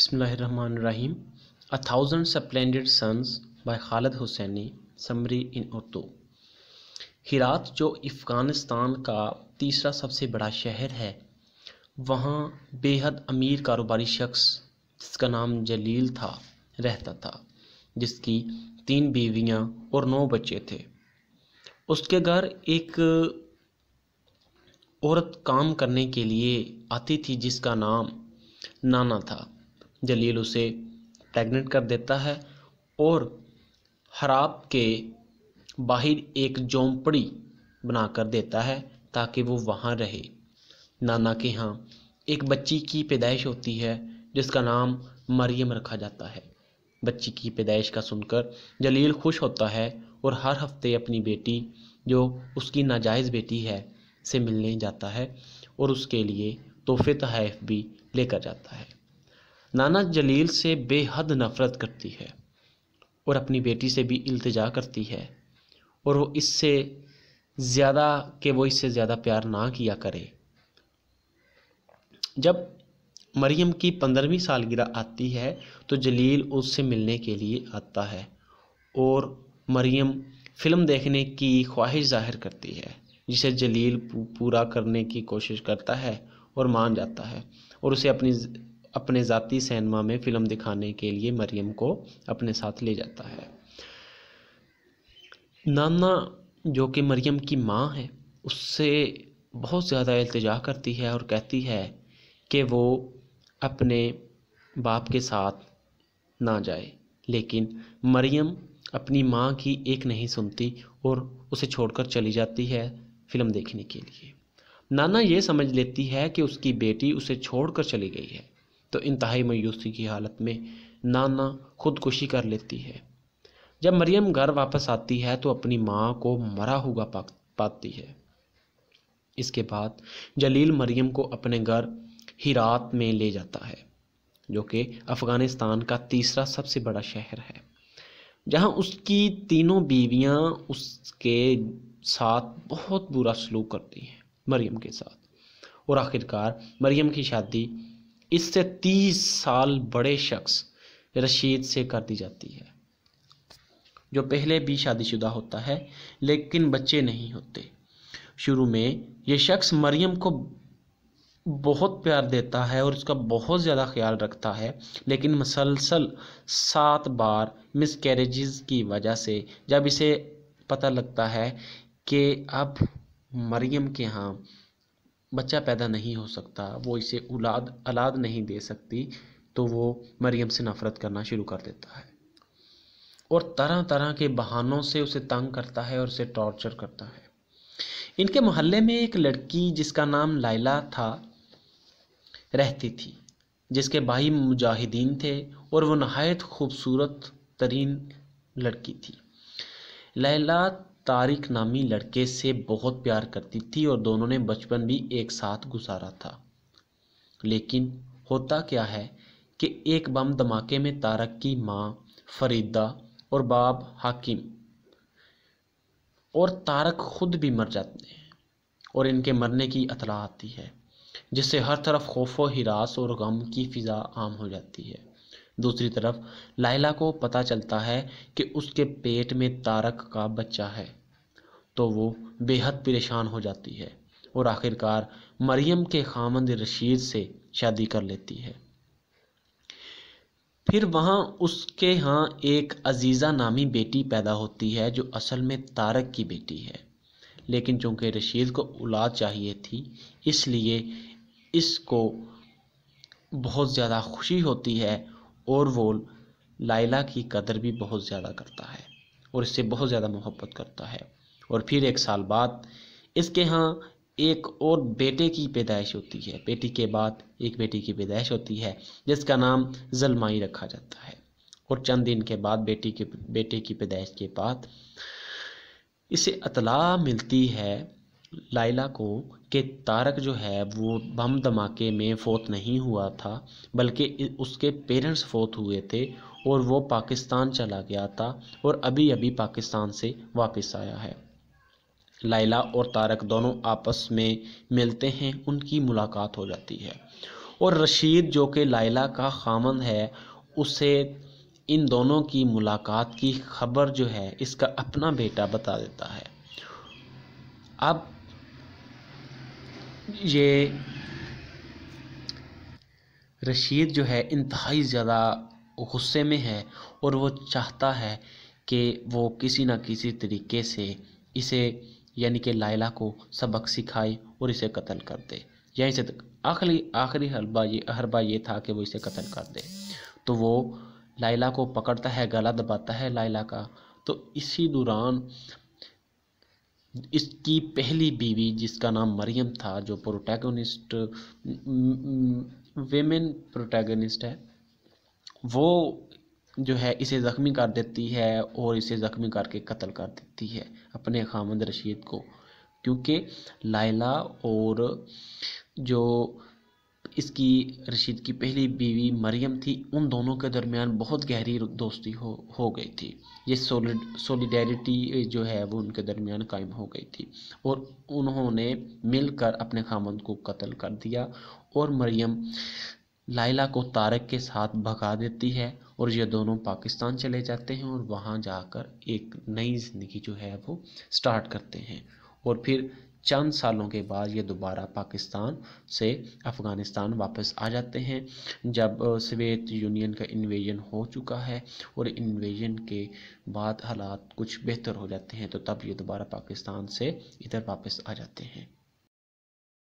बिसमीम a thousand splendid suns by Khalid Hosseini summary in Urdu Herat जो अफ़गानिस्तान का तीसरा सबसे बड़ा शहर है वहाँ बेहद अमीर कारोबारी शख्स जिसका नाम जलील था रहता था जिसकी तीन बीवियाँ और नौ बच्चे थे उसके घर एक औरत काम करने के लिए आती थी जिसका नाम नाना था जलील उसे प्रेग्नेंट कर देता है और हराब के बाहर एक झोंपड़ी बना कर देता है ताकि वो वहाँ रहे नाना के यहाँ एक बच्ची की पैदाइश होती है जिसका नाम मरियम रखा जाता है बच्ची की पैदाइश का सुनकर जलील खुश होता है और हर हफ्ते अपनी बेटी जो उसकी नाजायज़ बेटी है से मिलने जाता है और उसके लिए तोहफे तहफ़ भी लेकर जाता है नाना जलील से बेहद नफ़रत करती है और अपनी बेटी से भी इल्तजा करती है और वो इससे ज़्यादा के वो इससे ज़्यादा प्यार ना किया करे जब मरियम की पंद्रहवीं सालगिरह आती है तो जलील उससे मिलने के लिए आता है और मरियम फिल्म देखने की ख्वाहिश ज़ाहिर करती है जिसे जलील पूरा करने की कोशिश करता है और मान जाता है और उसे अपनी अपने ज़ाती सैनमा में फ़िल्म दिखाने के लिए मरियम को अपने साथ ले जाता है नाना जो कि मरियम की माँ है उससे बहुत ज़्यादा अल्तजा करती है और कहती है कि वो अपने बाप के साथ ना जाए लेकिन मरियम अपनी माँ की एक नहीं सुनती और उसे छोड़कर चली जाती है फ़िल्म देखने के लिए नाना ये समझ लेती है कि उसकी बेटी उसे छोड़कर चली गई है तो इंतहाई मायूसी की हालत में नाना खुदकुशी कर लेती है जब मरियम घर वापस आती है तो अपनी माँ को मरा हुआ पाती है इसके बाद जलील मरियम को अपने घर हिरात में ले जाता है जो कि अफ़गानिस्तान का तीसरा सबसे बड़ा शहर है जहाँ उसकी तीनों बीवियाँ उसके साथ बहुत बुरा सलूक करती हैं मरियम के साथ और आखिरकार मरियम की शादी इससे तीस साल बड़े शख्स रशीद से कर दी जाती है जो पहले भी शादीशुदा होता है लेकिन बच्चे नहीं होते शुरू में ये शख्स मरियम को बहुत प्यार देता है और उसका बहुत ज़्यादा ख्याल रखता है लेकिन मसलसल सात बार मिस कैरेज की वजह से जब इसे पता लगता है कि अब मरियम के यहाँ बच्चा पैदा नहीं हो सकता वो इसे उलाद अलाद नहीं दे सकती तो वो मरियम से नफ़रत करना शुरू कर देता है और तरह तरह के बहानों से उसे तंग करता है और उसे टॉर्चर करता है इनके मोहल्ले में एक लड़की जिसका नाम लाइला था रहती थी जिसके भाई मुजाहिदीन थे और वो नहायत खूबसूरत तरीन लड़की थी लैला तारिक नामी लड़के से बहुत प्यार करती थी और दोनों ने बचपन भी एक साथ गुजारा था लेकिन होता क्या है कि एक बम धमाके में तारक की माँ फरीदा और बाप हाकिम और तारक खुद भी मर जाते हैं और इनके मरने की अतला आती है जिससे हर तरफ खौफ व हिरास और गम की फ़िज़ा आम हो जाती है दूसरी तरफ लाइला को पता चलता है कि उसके पेट में तारक का बच्चा है तो वो बेहद परेशान हो जाती है और आखिरकार मरियम के खामंद रशीद से शादी कर लेती है फिर वहाँ उसके यहाँ एक अजीज़ा नामी बेटी पैदा होती है जो असल में तारक की बेटी है लेकिन चूंकि रशीद को औलाद चाहिए थी इसलिए इसको बहुत ज़्यादा खुशी होती है और वो लाइला की कदर भी बहुत ज़्यादा करता है और इससे बहुत ज़्यादा मोहब्बत करता है और फिर एक साल बाद इसके यहाँ एक और बेटे की पैदाइश होती है बेटी के बाद एक बेटी की पैदाइश होती है जिसका नाम जलमाई रखा जाता है और चंद दिन के बाद बेटी के बेटे की पैदाइश के बाद इसे अतला मिलती है लाइला को कि तारक जो है वो बम धमाके में फोत नहीं हुआ था बल्कि उसके पेरेंट्स फोत हुए थे और वो पाकिस्तान चला गया था और अभी अभी पाकिस्तान से वापस आया है लाइला और तारक दोनों आपस में मिलते हैं उनकी मुलाकात हो जाती है और रशीद जो कि लाइला का खामन है उसे इन दोनों की मुलाकात की खबर जो है इसका अपना बेटा बता देता है अब ये रशीद जो है इंतहाई ज़्यादा गुस्से में है और वो चाहता है कि वो किसी ना किसी तरीके से इसे यानी कि लाइला को सबक सिखाए और इसे कत्ल कर दे या इसे आखिरी आखिरी हलबा ये हरबा ये था कि वो इसे कत्ल कर दे तो वो लाइला को पकड़ता है गला दबाता है लाइला का तो इसी दौरान इसकी पहली बीवी जिसका नाम मरियम था जो प्रोटैगनिस्ट वेमेन प्रोटैगनिस्ट है वो जो है इसे ज़ख्मी कर देती है और इसे ज़ख्मी करके कत्ल कर देती है अपने खामद रशीद को क्योंकि लाइला और जो इसकी रशीद की पहली बीवी मरियम थी उन दोनों के दरमियान बहुत गहरी दोस्ती हो हो गई थी ये सोलिड सोलिडेरिटी जो है वो उनके दरमियान कायम हो गई थी और उन्होंने मिलकर अपने खामद को कत्ल कर दिया और मरियम लाइला को तारक के साथ भगा देती है और ये दोनों पाकिस्तान चले जाते हैं और वहाँ जाकर एक नई ज़िंदगी जो है वो स्टार्ट करते हैं और फिर चंद सालों के बाद ये दोबारा पाकिस्तान से अफ़गानिस्तान वापस आ जाते हैं जब सोवियत यूनियन का इन्वेजन हो चुका है और इन्वेजन के बाद हालात कुछ बेहतर हो जाते हैं तो तब ये दोबारा पाकिस्तान से इधर वापस आ जाते हैं